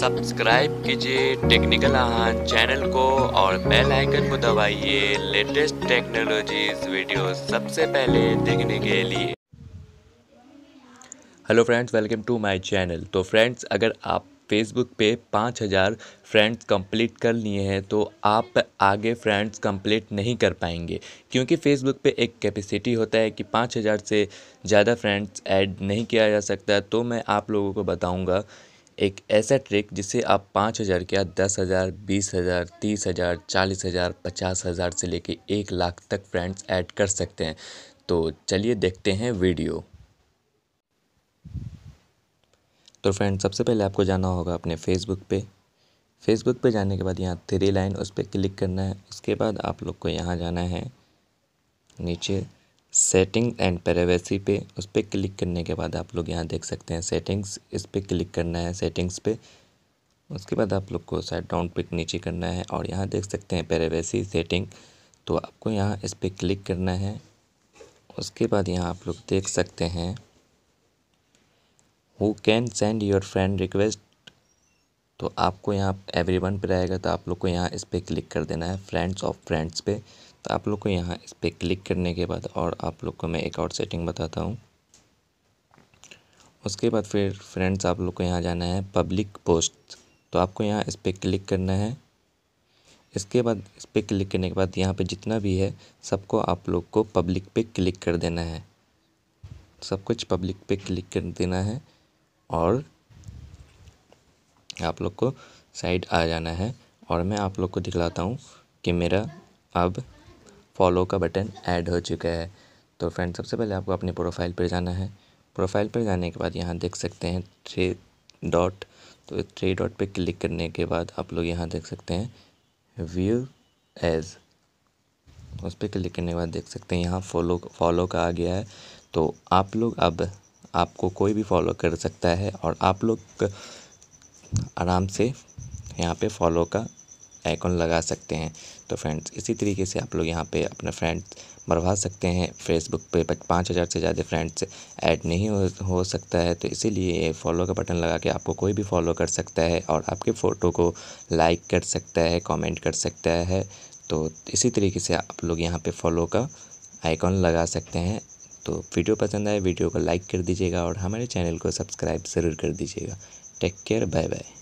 subscribe कीजिए technical आहान channel को और बेल आइकन को दबाइए लेटेस्ट टेक्नोलॉजीज वीडियो सबसे पहले देखने के लिए hello friends welcome to my channel तो फ्रेंड्स अगर आप फेसबुक पे पाँच हज़ार फ्रेंड्स कंप्लीट कर लिए हैं तो आप आगे फ्रेंड्स कंप्लीट नहीं कर पाएंगे क्योंकि फेसबुक पे एक कैपेसिटी होता है कि पाँच हज़ार से ज़्यादा फ्रेंड्स ऐड नहीं किया जा सकता तो मैं आप लोगों को बताऊंगा एक ऐसा ट्रिक जिसे आप पाँच हज़ार क्या दस हज़ार बीस हज़ार तीस हज़ार चालीस हज़ार पचास हज़ार से लेके एक लाख तक फ्रेंड्स ऐड कर सकते हैं तो चलिए देखते हैं वीडियो तो फ्रेंड्स सबसे पहले आपको जाना होगा अपने फेसबुक पे फेसबुक पे जाने के बाद यहाँ थ्री लाइन उस पर क्लिक करना है उसके बाद आप लोग को यहाँ जाना है नीचे सेटिंग एंड प्राइवेसी पे उस पर क्लिक करने के बाद आप लोग यहाँ देख सकते हैं सेटिंग्स इस पर क्लिक करना है सेटिंग्स पे उसके बाद आप लोग को साइड डाउन पिक नीचे करना है और यहाँ देख सकते हैं प्राइवेसी सेटिंग तो आपको यहाँ इस पर क्लिक करना है उसके बाद यहाँ आप लोग देख सकते हैं who can send your friend request तो आपको यहाँ एवरी वन पर आएगा तो आप लोग को यहाँ इस पर क्लिक कर देना है फ्रेंड्स ऑफ फ्रेंड्स पे तो आप लोग को यहाँ इस पर क्लिक करने के बाद और आप लोग को मैं एक और सेटिंग बताता हूँ उसके बाद फिर फ्रेंड्स आप लोग को यहाँ जाना है पब्लिक पोस्ट तो आपको यहाँ इस पर क्लिक करना है इसके बाद इस पर क्लिक करने के बाद यहाँ पे जितना भी है सबको आप लोग को पब्लिक पे क्लिक कर देना है सब कुछ पब्लिक पे क्लिक कर देना है और आप लोग को साइड आ जाना है और मैं आप लोग को दिखलाता हूँ कि मेरा अब फॉलो का बटन ऐड हो चुका है तो फ्रेंड सबसे पहले आपको अपने प्रोफाइल पर जाना है प्रोफाइल पर जाने के बाद यहाँ देख सकते हैं थ्री डॉट तो थ्री डॉट पे क्लिक करने के बाद आप लोग यहाँ देख सकते हैं व्यू एज़ उस पर क्लिक करने के बाद देख सकते हैं यहाँ फॉलो फॉलो का आ गया है तो आप लोग अब आपको कोई भी फॉलो कर सकता है और आप लोग आराम से यहाँ पे फॉलो का आइकॉन लगा सकते हैं तो फ्रेंड्स इसी तरीके से आप लोग यहाँ पे अपने फ्रेंड्स मरवा सकते हैं फेसबुक पे पाँच हज़ार से ज़्यादा फ्रेंड्स ऐड नहीं हो, हो सकता है तो इसीलिए फॉलो का बटन लगा के आपको कोई भी फॉलो कर सकता है और आपके फ़ोटो को लाइक कर सकता है कॉमेंट कर सकता है तो इसी तरीके से आप लोग यहाँ पर फॉलो का आइकॉन लगा सकते हैं तो वीडियो पसंद आए वीडियो को लाइक कर दीजिएगा और हमारे चैनल को सब्सक्राइब ज़रूर कर दीजिएगा टेक केयर बाय बाय